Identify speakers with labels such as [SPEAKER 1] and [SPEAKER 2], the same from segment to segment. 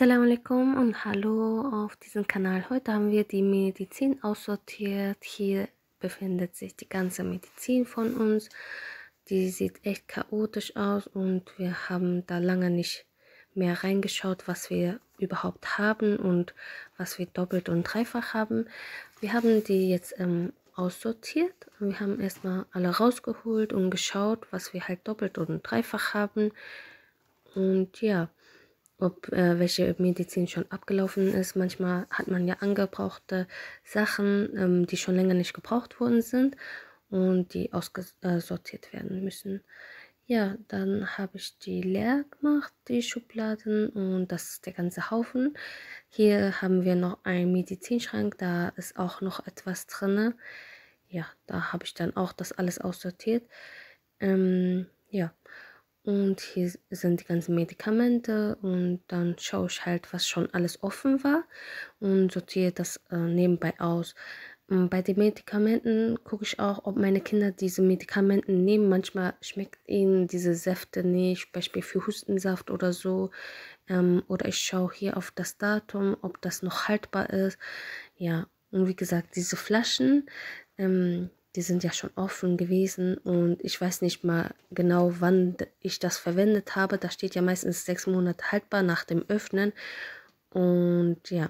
[SPEAKER 1] Assalamu alaikum und hallo auf diesem Kanal. Heute haben wir die Medizin aussortiert. Hier befindet sich die ganze Medizin von uns. Die sieht echt chaotisch aus und wir haben da lange nicht mehr reingeschaut, was wir überhaupt haben und was wir doppelt und dreifach haben. Wir haben die jetzt ähm, aussortiert. Wir haben erstmal alle rausgeholt und geschaut, was wir halt doppelt und dreifach haben. Und ja, ob äh, welche Medizin schon abgelaufen ist. Manchmal hat man ja angebrauchte Sachen, ähm, die schon länger nicht gebraucht worden sind und die ausgesortiert werden müssen. Ja, dann habe ich die leer gemacht, die Schubladen und das ist der ganze Haufen. Hier haben wir noch einen Medizinschrank, da ist auch noch etwas drin. Ja, da habe ich dann auch das alles aussortiert. Ähm, ja. Und hier sind die ganzen Medikamente und dann schaue ich halt, was schon alles offen war und sortiere das äh, nebenbei aus. Und bei den Medikamenten gucke ich auch, ob meine Kinder diese Medikamente nehmen. Manchmal schmeckt ihnen diese Säfte nicht, Beispiel für Hustensaft oder so. Ähm, oder ich schaue hier auf das Datum, ob das noch haltbar ist. Ja, und wie gesagt, diese Flaschen, ähm, die sind ja schon offen gewesen und ich weiß nicht mal genau, wann ich das verwendet habe. Da steht ja meistens sechs Monate haltbar nach dem Öffnen. Und ja,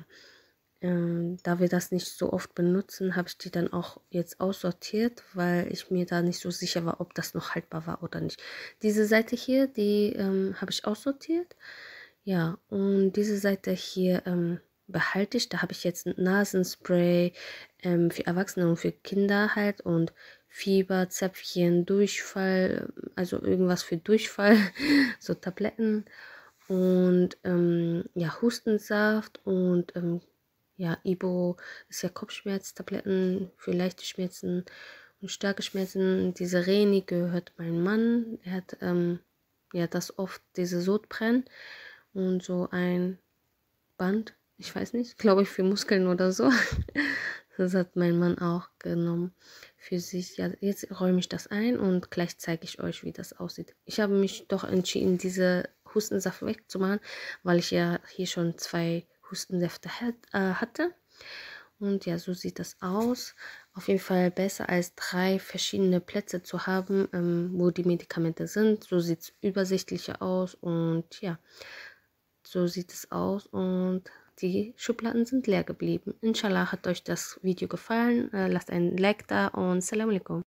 [SPEAKER 1] äh, da wir das nicht so oft benutzen, habe ich die dann auch jetzt aussortiert, weil ich mir da nicht so sicher war, ob das noch haltbar war oder nicht. Diese Seite hier, die ähm, habe ich aussortiert. Ja, und diese Seite hier ähm, behalte ich. Da habe ich jetzt Nasenspray ähm, für Erwachsene und für Kinder halt und Fieber, Zäpfchen, Durchfall, also irgendwas für Durchfall, so Tabletten und ähm, ja, Hustensaft und ähm, ja, Ibo ist ja Kopfschmerztabletten für leichte Schmerzen und starke Schmerzen. Diese Reni gehört mein Mann, er hat ähm, ja das oft, diese Sodbrennen und so ein Band ich weiß nicht, glaube ich, für Muskeln oder so. Das hat mein Mann auch genommen für sich. Ja, jetzt räume ich das ein und gleich zeige ich euch, wie das aussieht. Ich habe mich doch entschieden, diese Hustensaft wegzumachen, weil ich ja hier schon zwei Hustensäfte hat, äh, hatte. Und ja, so sieht das aus. Auf jeden Fall besser als drei verschiedene Plätze zu haben, ähm, wo die Medikamente sind. So sieht es übersichtlicher aus und ja, so sieht es aus und die Schubladen sind leer geblieben. Inshallah hat euch das Video gefallen. Äh, lasst einen Like da und Salam alaikum.